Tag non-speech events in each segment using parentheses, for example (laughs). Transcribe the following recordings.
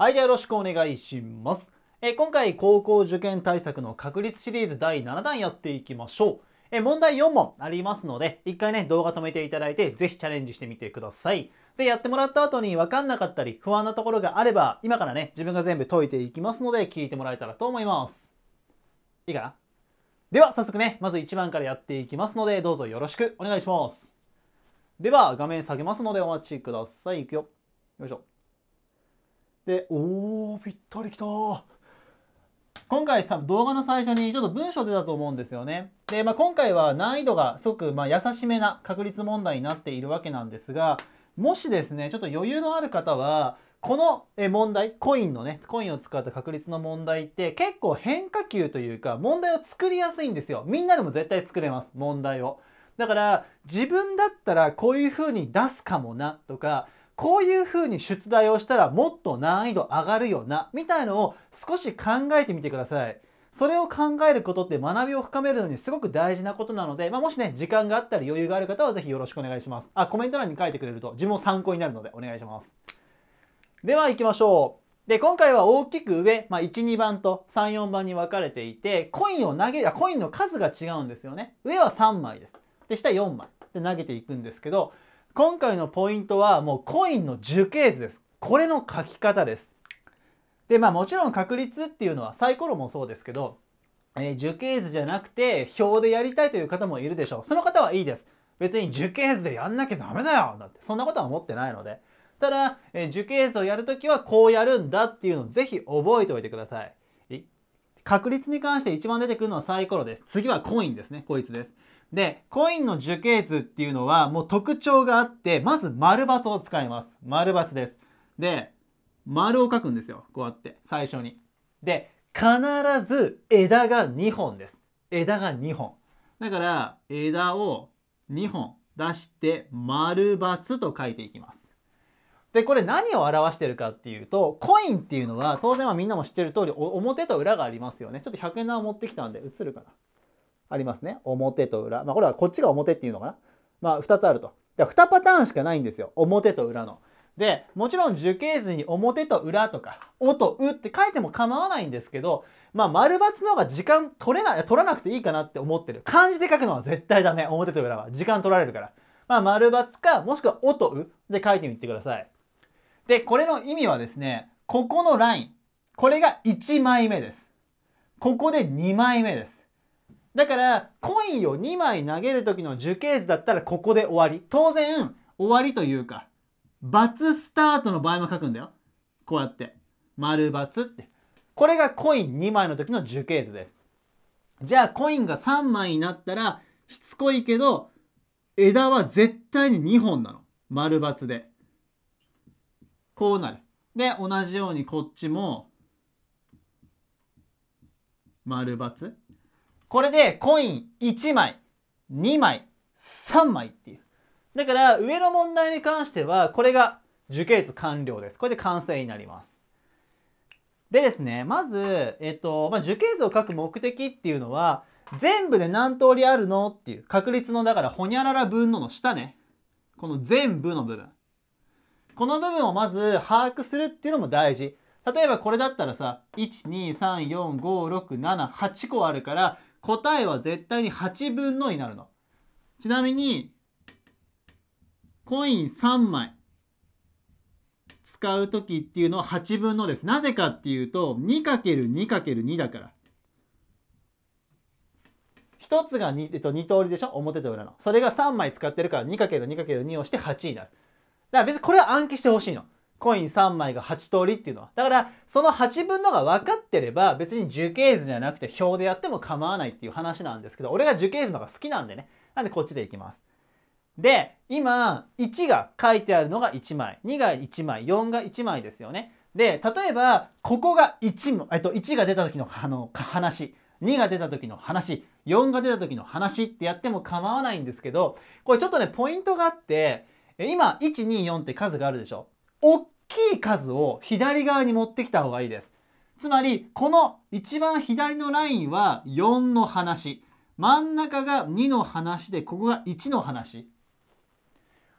はい、じゃあよろしくお願いします。え今回、高校受験対策の確率シリーズ第7弾やっていきましょう。え問題4問ありますので、一回ね、動画止めていただいて、ぜひチャレンジしてみてください。で、やってもらった後に分かんなかったり、不安なところがあれば、今からね、自分が全部解いていきますので、聞いてもらえたらと思います。いいかなでは、早速ね、まず1番からやっていきますので、どうぞよろしくお願いします。では、画面下げますのでお待ちください。いくよ。よいしょ。でおおぴったりきた今回さ動画の最初にちょっと文章出たと思うんですよね。で、まあ、今回は難易度がすごくま優しめな確率問題になっているわけなんですがもしですねちょっと余裕のある方はこの問題コインのねコインを使った確率の問題って結構変化球というか問題を作りやすいんですよ。みんなでも絶対作れます問題を。だから自分だったらこういうふうに出すかもなとかこういう風に出題をしたらもっと難易度上がるよな、みたいのを少し考えてみてください。それを考えることって学びを深めるのにすごく大事なことなので、まあ、もしね、時間があったり余裕がある方はぜひよろしくお願いします。あ、コメント欄に書いてくれると自分も参考になるのでお願いします。では行きましょう。で、今回は大きく上、まあ、1、2番と3、4番に分かれていて、コインを投げ、あ、コインの数が違うんですよね。上は3枚です。で、下4枚で投げていくんですけど、今回のポイントはもうコインの樹形図です。これの書き方です。で、まあもちろん確率っていうのはサイコロもそうですけど、えー、樹形図じゃなくて表でやりたいという方もいるでしょう。その方はいいです。別に樹形図でやんなきゃダメだよなんて、そんなことは思ってないので。ただ、えー、樹形図をやるときはこうやるんだっていうのをぜひ覚えておいてください。確率に関して一番出てくるのはサイコロです。次はコインですね。こいつです。で、コインの樹形図っていうのはもう特徴があって、まず丸×を使います。丸×です。で、丸を書くんですよ。こうやって、最初に。で、必ず枝が2本です。枝が2本。だから、枝を2本出して、丸×と書いていきます。で、これ何を表してるかっていうと、コインっていうのは、当然はみんなも知ってる通り、表と裏がありますよね。ちょっと100円玉持ってきたんで、映るかな。ありますね。表と裏。まあ、これはこっちが表っていうのかな。まあ、2つあると。だから2パターンしかないんですよ。表と裏の。で、もちろん樹形図に表と裏とか、おとうって書いても構わないんですけど、まあ、丸抜の方が時間取れない、取らなくていいかなって思ってる。漢字で書くのは絶対ダメ。表と裏は。時間取られるから。まあ、丸×か、もしくはおとうで書いてみてください。で、これの意味はですね、ここのライン。これが1枚目です。ここで2枚目です。だからコインを2枚投げる時の樹形図だったらここで終わり当然終わりというか×スタートの場合も書くんだよこうやって丸×ってこれがコイン2枚の時の樹形図ですじゃあコインが3枚になったらしつこいけど枝は絶対に2本なの丸×でこうなるで同じようにこっちも丸×これでコイン1枚、2枚、3枚っていう。だから上の問題に関してはこれが樹形図完了です。これで完成になります。でですね、まず、えっと、まあ、樹形図を書く目的っていうのは全部で何通りあるのっていう確率のだからほにゃらら分のの下ね。この全部の部分。この部分をまず把握するっていうのも大事。例えばこれだったらさ、1、2、3、4、5、6、7、8個あるから、答えは絶対に8分のになるの。ちなみに、コイン3枚使う時っていうのは8分のです。なぜかっていうと、2×2×2 だから。1つが 2,、えっと、2通りでしょ表と裏の。それが3枚使ってるから 2×2×2 をして8になる。だから別にこれは暗記してほしいの。コイン3枚が8通りっていうのは。だから、その8分のが分かってれば、別に樹形図じゃなくて表でやっても構わないっていう話なんですけど、俺が樹形図のが好きなんでね。なんでこっちでいきます。で、今、1が書いてあるのが1枚、2が1枚、4が1枚ですよね。で、例えば、ここが1も、えっと、1が出た時のあの話、2が出た時の話、4が出た時の話ってやっても構わないんですけど、これちょっとね、ポイントがあって、今、1、2、4って数があるでしょ大きい数を左側に持ってきた方がいいです。つまりこの一番左のラインは4の話真ん中が2の話でここが1の話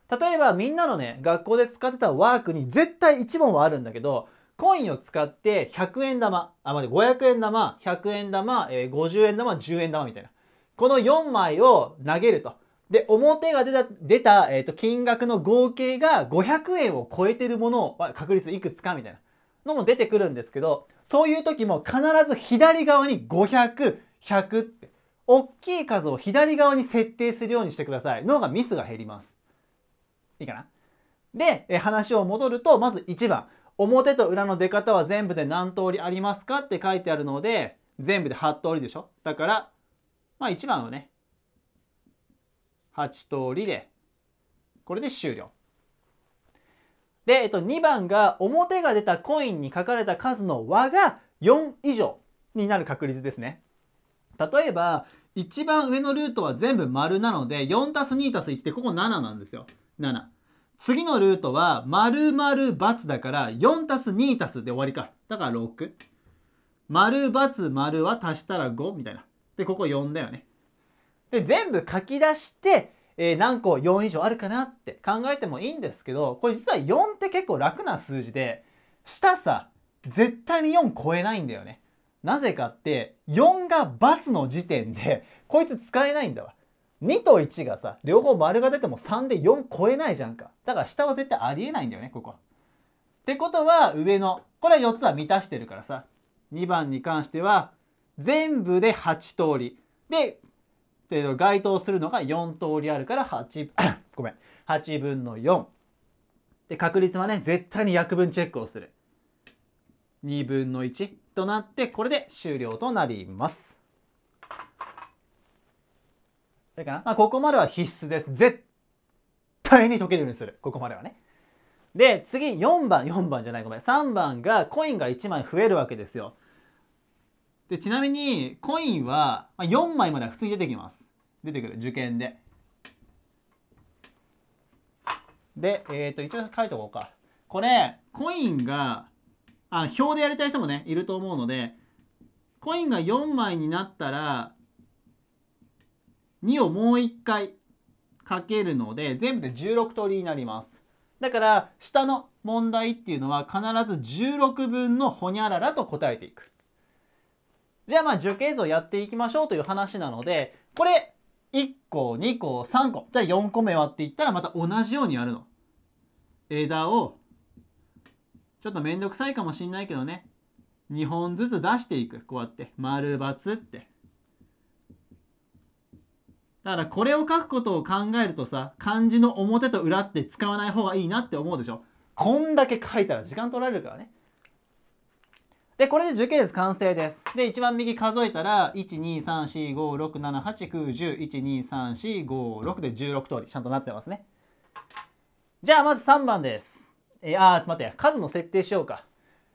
例えばみんなのね学校で使ってたワークに絶対1問はあるんだけどコインを使って100円玉あ待って500円玉100円玉、え50円玉10円玉みたいなこの4枚を投げるとで、表が出た、出た、えっ、ー、と、金額の合計が500円を超えてるものを、確率いくつかみたいなのも出てくるんですけど、そういう時も必ず左側に500、100って、大きい数を左側に設定するようにしてください。脳がミスが減ります。いいかなで、え話を戻ると、まず1番。表と裏の出方は全部で何通りありますかって書いてあるので、全部で8通りでしょだから、まあ1番をね、8通りでこれで終了。で、えっと、2番が表が出たコインに書かれた数の和が4以上になる確率ですね。例えば一番上のルートは全部丸なので 4+2+1 ってここ7なんですよ。7。次のルートは丸丸×だから 4+2+ で終わりか。だから6。丸×丸は足したら5みたいな。で、ここ4だよね。で、全部書き出して、えー、何個4以上あるかなって考えてもいいんですけど、これ実は4って結構楽な数字で、下さ、絶対に4超えないんだよね。なぜかって、4が×の時点で、こいつ使えないんだわ。2と1がさ、両方丸が出ても3で4超えないじゃんか。だから下は絶対ありえないんだよね、ここ。ってことは、上の、これは4つは満たしてるからさ、2番に関しては、全部で8通り。で、えー、該当するのが4通りあるから8 (coughs) ごめん8分の4で確率はね絶対に約分チェックをする2分の1となってこれで終了となります。だから、まあ、ここまでは必須です。絶対に解けるようにする。ここまではね。で、次4番、4番じゃない、ごめん。3番がコインが1枚増えるわけですよ。でちなみにコインは4枚までは普通に出てきます出てくる受験でで、えっ、ー、と一応書いておこうかこれコインがあ表でやりたい人もねいると思うのでコインが4枚になったら2をもう1回かけるので全部で16通りになりますだから下の問題っていうのは必ず16分のほにゃららと答えていくじゃあまあ樹形図をやっていきましょうという話なので、これ1個、2個、3個。じゃあ4個目はっていったらまた同じようにやるの。枝を、ちょっとめんどくさいかもしんないけどね、2本ずつ出していく。こうやって。丸×って。だからこれを書くことを考えるとさ、漢字の表と裏って使わない方がいいなって思うでしょ。こんだけ書いたら時間取られるからね。で、これで樹形図完成です。で、一番右数えたら、1,2,3,4,5,6,7,8,9,10,1,2,3,4,5,6で16通り、ちゃんとなってますね。じゃあ、まず3番です。えー、あー、待って、数の設定しようか。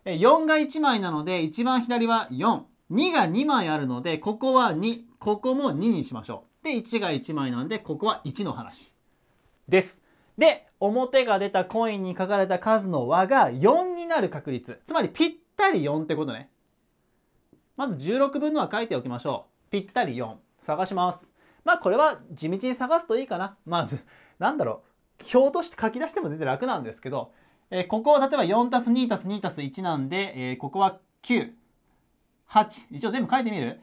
えー、4が1枚なので、一番左は4。2が2枚あるので、ここは2。ここも2にしましょう。で、1が1枚なんで、ここは1の話。です。で、表が出たコインに書かれた数の和が4になる確率。つまり、ぴっったり4ってことね。まず16分のは書いておきましょう。ぴったり4。探します。まあこれは地道に探すといいかな。まあ (laughs) なんだろう。表として書き出しても全然楽なんですけど、えー、ここは例えば4たす2たす2たす1なんで、えー、ここは9、8。一応全部書いてみる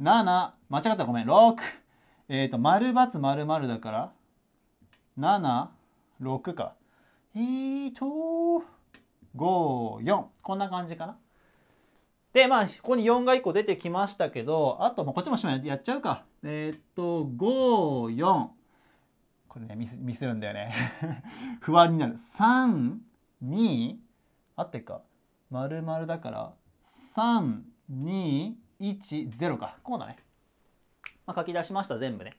?7、間違ったらごめん、6。えっ、ー、と、丸×丸丸だから、7、6か。えーと54こんな感じかな。でまあここに4が1個出てきましたけどあと、まあ、こっちもやっちゃうか。えー、っと54これね見せ見せるんだよね (laughs) 不安になる32あってか丸々だから3210かこうだね、まあ、書き出しました全部ね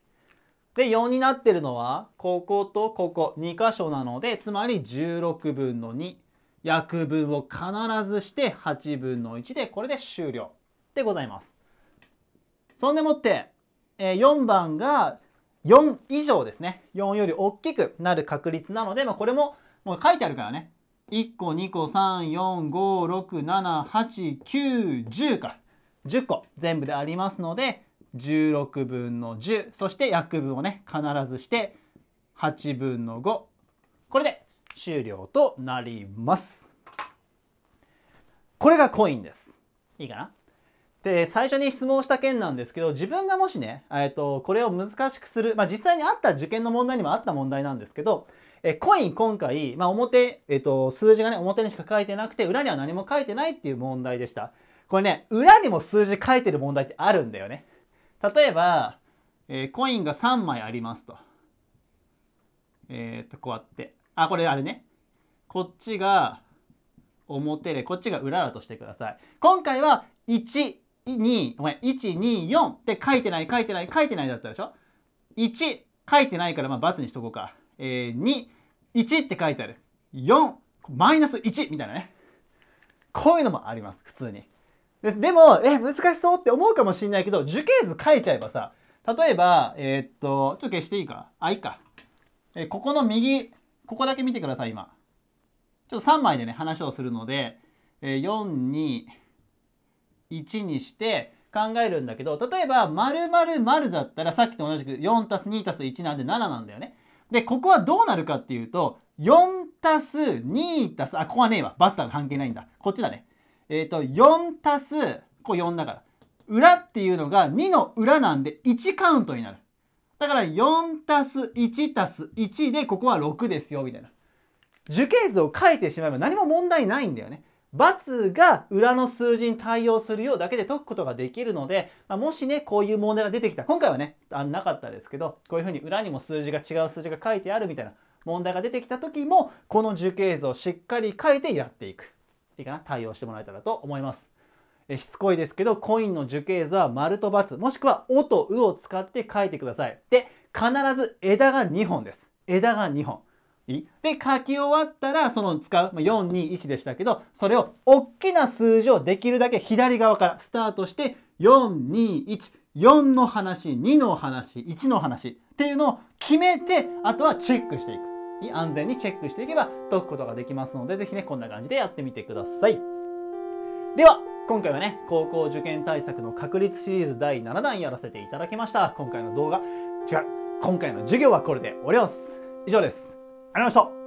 で4になってるのはこことここ2箇所なのでつまり16分の2約分を必ずして8分の1でこれで終了でございます。そんでもって、え4番が4以上ですね4より大きくなる確率なので、まあ、これももう書いてあるからね1個2個345678910か10個全部でありますので16分の10そして約分をね必ずして8分の5これで終了となります。これがコインです。いいかなで、最初に質問した件なんですけど、自分がもしね、えっと、これを難しくする、まあ、実際にあった受験の問題にもあった問題なんですけど、えコイン今回、まあ、表、えっと、数字がね、表にしか書いてなくて、裏には何も書いてないっていう問題でした。これね、裏にも数字書いてる問題ってあるんだよね。例えば、えー、コインが3枚ありますと。えー、っと、こうやって。あこれあれねこっちが表でこっちが裏だとしてください今回は1 2ごめん124って書いてない書いてない書いてないだったでしょ1書いてないからまあ×にしとこうか、えー、21って書いてある4マイナス1みたいなねこういうのもあります普通にででもえ難しそうって思うかもしれないけど樹形図書いちゃえばさ例えばえー、っとちょっと消していいかあいいか、えー、ここの右ここだけ見てください、今。ちょっと3枚でね、話をするので、え4に1にして考えるんだけど、例えば、〇〇〇だったらさっきと同じく4たす2たす1なんで7なんだよね。で、ここはどうなるかっていうと、4たす2たす、あ、ここはねえわ。バスターが関係ないんだ。こっちだね。えっ、ー、と、4たす、こう4だから。裏っていうのが2の裏なんで1カウントになる。だから4たす1たす1でここは6ですよみたいな。樹形図を書いてしまえば何も問題ないんだよね。×が裏の数字に対応するようだけで解くことができるので、まあ、もしね、こういう問題が出てきた。今回はね、あなかったですけど、こういうふうに裏にも数字が違う数字が書いてあるみたいな問題が出てきた時も、この樹形図をしっかり書いてやっていく。いいかな対応してもらえたらと思います。しつこいですけどコインの樹形図は丸と×もしくは「お」と「う」を使って書いてください。で必ず枝が2本です。枝が2本。で書き終わったらその使う421でしたけどそれを大きな数字をできるだけ左側からスタートして4214の話2の話1の話っていうのを決めてあとはチェックしていく安全にチェックしていけば解くことができますので是非ねこんな感じでやってみてください。では今回はね、高校受験対策の確立シリーズ第7弾やらせていただきました。今回の動画、違う、今回の授業はこれで終わります。以上です。ありがとうございました。